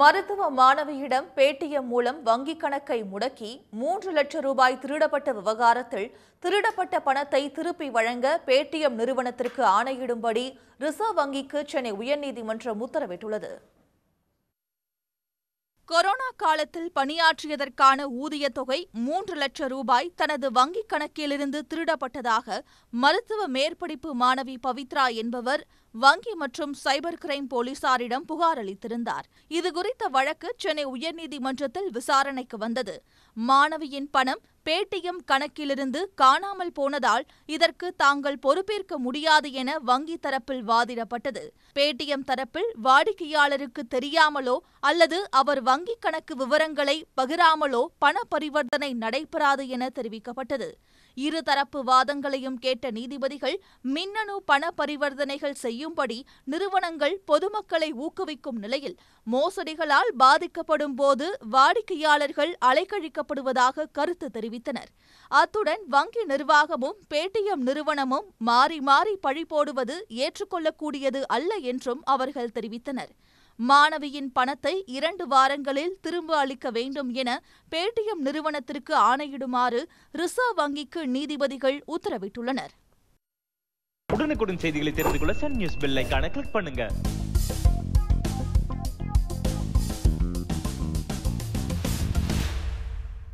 மருத்துவ மாணவியிடம் பேடிஎம் மூலம் வங்கிக் கணக்கை முடக்கி மூன்று லட்சம் ரூபாய் திருடப்பட்ட விவகாரத்தில் திருடப்பட்ட பணத்தை திருப்பி வழங்க பேடிஎம் நிறுவனத்திற்கு ஆணையிடும்படி ரிசர்வ் வங்கிக்கு சென்னை உயர்நீதிமன்றம் உத்தரவிட்டுள்ளது கொரோனா காலத்தில் பணியாற்றியதற்கான ஊதியத் தொகை மூன்று லட்சம் ரூபாய் தனது வங்கிக் கணக்கிலிருந்து திருடப்பட்டதாக மருத்துவ மேற்படிப்பு மாணவி பவித்ரா என்பவர் வங்கி மற்றும் சைபர் கிரைம் போலீசாரிடம் புகார் அளித்திருந்தார் இதுகுறித்த வழக்கு சென்னை உயர்நீதிமன்றத்தில் விசாரணைக்கு வந்தது மாணவியின் பணம் பேடிஎம் கணக்கிலிருந்து காணாமல் போனதால் இதற்கு தாங்கள் பொறுப்பேற்க முடியாது என வங்கி தரப்பில் வாதிடப்பட்டது பேடிஎம் தரப்பில் வாடிக்கையாளருக்கு தெரியாமலோ அல்லது அவர் வங்கிக் கணக்கு விவரங்களை பகிராமலோ பண பரிவர்த்தனை நடைபெறாது என தெரிவிக்கப்பட்டது இருதரப்பு வாதங்களையும் கேட்ட நீதிபதிகள் மின்னணு பண பரிவர்த்தனைகள் செய்யும்படி நிறுவனங்கள் பொதுமக்களை ஊக்குவிக்கும் நிலையில் மோசடிகளால் பாதிக்கப்படும் போது வாடிக்கையாளர்கள் அலைக்கழிக்கப்படுவதாக கருத்து தெரிவித்தனர் அத்துடன் வங்கி நிர்வாகமும் பேடிஎம் நிறுவனமும் மாறி மாறி பழி போடுவது ஏற்றுக்கொள்ளக்கூடியது அல்ல என்றும் அவர்கள் தெரிவித்தனர் மாணவியின் பணத்தை இரண்டு வாரங்களில் திரும்ப அளிக்க வேண்டும் என பேடிஎம் நிறுவனத்திற்கு ஆணையிடுமாறு ரிசர்வ் வங்கிக்கு நீதிபதிகள் உத்தரவிட்டுள்ளனர் உடனுக்குடன் செய்திகளை தெரிந்து கொள்ள சன் நியூஸ் கிளிக் பண்ணுங்க